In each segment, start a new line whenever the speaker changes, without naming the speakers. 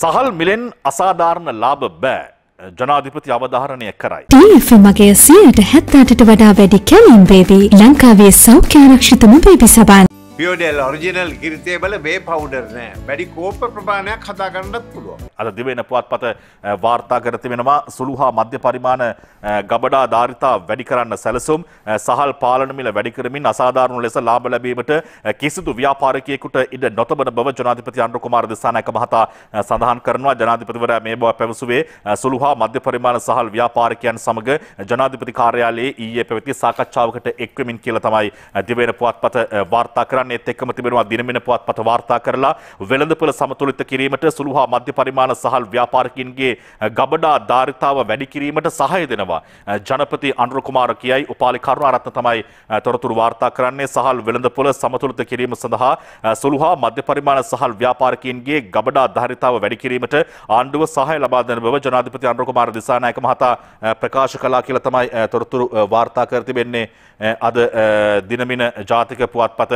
සහල් මිලෙන් අසාධාරණ ලාභ බෑ ජනාධිපති අවධාරණය කරයි. TFMගේ සියයට හැත්තටට වඩා වැඩි කැලින් වේවි ලංකාවේ සෞඛ්‍යාරක්ෂිත මොබේබි සබන්. පියෝඩෙල් ඔරිජිනල් කිරිතය බල බේ පවුඩර් නෑ වැඩි කෝප ප්‍රමාණයක් හදා ගන්නත් පුළුවන්. අද දිවෙන පුවත්පත වාර්තා කර තිබෙනවා සුළු හා මධ්‍ය පරිමාණ ගබඩා ධාරිතා වැඩි කරන්න සැලසුම් සහල් පාලන මිල වැඩි කරමින් අසාධාරණ ලෙස ලාභ ලැබීමට කිසිදු ව්‍යාපාරිකයෙකුට ඉඩ නොතබන බව ජනාධිපති අනුර කුමාර දිසානායක මහතා සඳහන් කරනවා ජනාධිපතිවරයා මේ බව පැවසුවේ සුළු හා මධ්‍ය පරිමාණ සහල් ව්‍යාපාරිකයන් සමග ජනාධිපති කාර්යාලයේ ඊයේ පැවති සාකච්ඡාවකට එක්වමින් කියලා තමයි දිවෙන පුවත්පත වාර්තා කරන්නේ කාරණේත් එක්කම තිබෙනවා දිනමෙන පුවත්පත වාර්තා කරලා වෙළඳපොළ සමතුලිත කිරීමට සුළු හා මධ්‍ය පරිමාණ සහල් ව්‍යාපාරිකයින්ගේ ගබඩා ධාරිතාව වැඩි කිරීමට සහය දෙනවා. ජනපති අනුර කුමාර කියයි උපාලි කරුණාරත්න තමයි තොරතුරු වාර්තා කරන්නේ සහල් වෙළඳපොළ සමතුලිත කිරීම සඳහා සුළු හා මධ්‍ය පරිමාණ සහල් ව්‍යාපාරිකයින්ගේ ගබඩා ධාරිතාව වැඩි කිරීමට ආණ්ඩුව සහය ලබා දෙන බව ජනාධිපති අනුර කුමාර දිසානායක මහතා ප්‍රකාශ කළා කියලා තමයි තොරතුරු වාර්තා කර තිබෙන්නේ අද දිනමින ජාතික පුවත්පත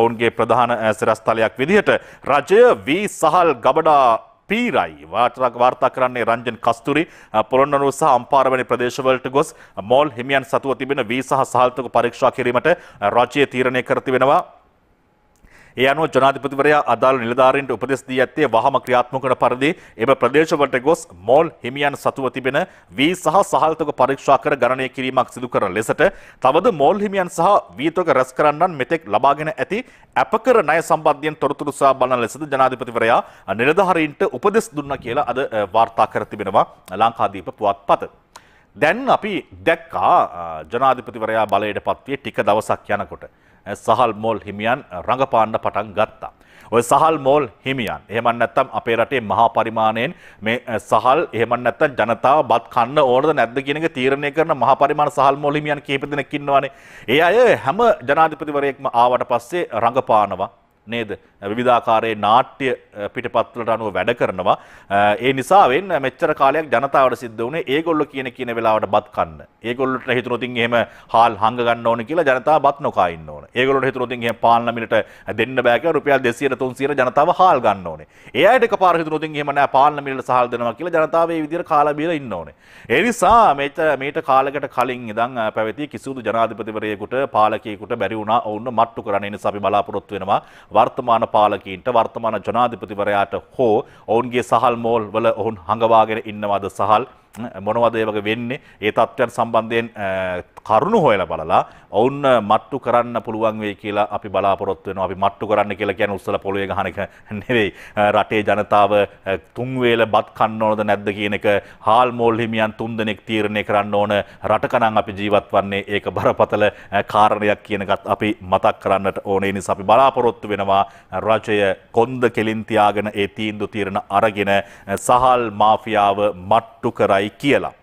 ඔවුන්ගේ ප්‍රධාන සිරස්ථලයක් විදිහට රජය වී සහල් ගබඩා පීරයි වාටරක් වාර්තා කරන්නේ රංජන් කස්තුරි පොළොන්නරුව සහ අම්පාරවැනි ප්‍රදේශවලට ගොස් මෝල් හිමියන් සතුව තිබෙන වී සහ සහල්තක පරීක්ෂා කිරීමට රජයේ තීරණය කර තිබෙනවා ඒ අනුව ජනාධිපතිවරයා අදාළ නිලධාරීන්ට උපදෙස් දී ඇත්තේ වහම ක්‍රියාත්මක වන පරිදි එම ප්‍රදේශවලට ගොස් මෝල් හිමියන් සතුව තිබෙන වී සහ සහල්තක පරීක්ෂා කර ගණනය කිරීමක් සිදු කරන ලෙසට තවද මෝල් හිමියන් සහ වීතක රැස් කරන්නන් මෙතෙක් ලබාගෙන ඇති අපකර ණය සම්බන්ධයෙන් තොරතුරු සහ බලන ලෙසද ජනාධිපතිවරයා නිලධාරීන්ට උපදෙස් දුන්නා කියලා අද වාර්තා කර තිබෙනවා ලංකාදීප පුවත්පත. දැන් අපි දැක්කා ජනාධිපතිවරයා බලයට පත්වේ ටික දවසක් යනකොට. සහල් මෝල් හිමියන් රඟපාන්න පටන් ගත්තා. ඔය සහල් මෝල් හිමියන් එහෙම නැත්නම් අපේ රටේ මහා පරිමාණයෙන් මේ සහල් එහෙම නැත්නම් ජනතාව බත් කන්න ඕනද නැද්ද කියන එක තීරණය කරන මහා පරිමාණ සහල් මෝල් හිමියන් කීප දෙනෙක් ඉන්නවානේ. ඒ අය හැම ජනාධිපතිවරයෙක්ම ආවට පස්සේ රඟපානවා නේද විවිධාකාරයේ නාට්‍ය පිටපත්වලට අනුව වැඩ කරනවා ඒ නිසාවෙන් මෙච්චර කාලයක් ජනතාවට සිද්ධ වුණේ ඒගොල්ලෝ කියන කියන වෙලාවට බත් කන්න ඒගොල්ලොට හිතුණොතින් එහෙම හාල් හංග ගන්න ඕන කියලා ජනතාව බත් නොකා ඉන්නවා ඕන ඒගොලට හිතුරොතින් ගේ පාලනමිට දෙන්න බෑක රුපියල් දෙසියට තුන්සිර ජනතාව හල් ගන්න ඕනේ ඒයට පාර හිතුරොතින් හෙමන පාලනමිට සහල් දෙනවා කියලා ජනතාවේ විදිර කාලබීල ඉන්න ඕනේ එනිසා මේත මේට කාලකට කලින් ඉදන් පැවැති කිසිදු ජනාධිපතිවරයෙකුට පාලකයෙකුට බැරි වුණා ඔවුන්න මට්ටු කරන්න සබි බලාපොරොත්තු වෙනවා වර්තමාන පාලකීන්ට වර්තමාන ජනාධිපතිවරයාට හෝ ඔවුන්ගේ සහල් මෝල් වල ඔවුන් හඟවාගෙන ඉන්නවාද සහල් මොනවද ඒ වගේ වෙන්නේ ඒ තත්ත්වයන් සම්බන්ධයෙන් කරුණු හොයලා බලලා ඔවුන් මට්ටු කරන්න පුළුවන් වෙයි කියලා අපි බලාපොරොත්තු වෙනවා. අපි මට්ටු කරන්න කියලා කියන්නේ උස්සලා පොළවේ ගහන එක නෙවෙයි. රටේ ජනතාව තුන් වේල බත් කන්න ඕනද නැද්ද කියන එක හාල් මෝල් හිමියන් තුන් දෙනෙක් තීරණය කරන්න ඕන රටකනම් අපි ජීවත් වන්නේ ඒක බරපතල කාරණයක් කියන එකත් අපි මතක් කරන්නට ඕනේ නිසා අපි බලාපොරොත්තු වෙනවා රජය කොන්ද කෙලින් තියාගෙන ඒ තීන්දුව තීරණ අරගෙන සහල් මාෆියාව මට්ටු කරයි ஐக்கியலாம்